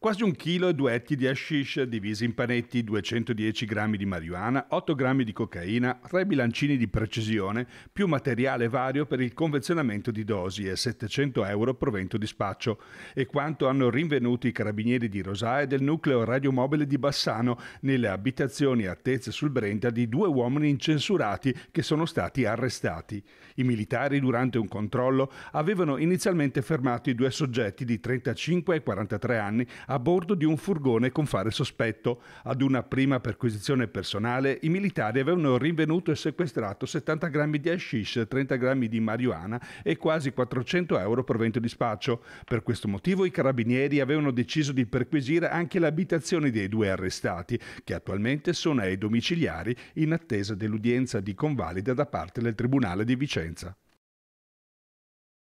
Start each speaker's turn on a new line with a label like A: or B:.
A: Quasi un chilo e due etti di hashish divisi in panetti, 210 grammi di marijuana, 8 grammi di cocaina, 3 bilancini di precisione, più materiale vario per il convenzionamento di dosi e 700 euro provento di spaccio. E quanto hanno rinvenuto i carabinieri di Rosae del nucleo radiomobile di Bassano nelle abitazioni a Tezze sul Brenta di due uomini incensurati che sono stati arrestati. I militari durante un controllo avevano inizialmente fermato i due soggetti di 35 e 43 anni a bordo di un furgone con fare sospetto. Ad una prima perquisizione personale, i militari avevano rinvenuto e sequestrato 70 grammi di hashish, 30 grammi di marijuana e quasi 400 euro provento di spaccio. Per questo motivo i carabinieri avevano deciso di perquisire anche l'abitazione dei due arrestati, che attualmente sono ai domiciliari in attesa dell'udienza di convalida da parte del Tribunale di Vicenza.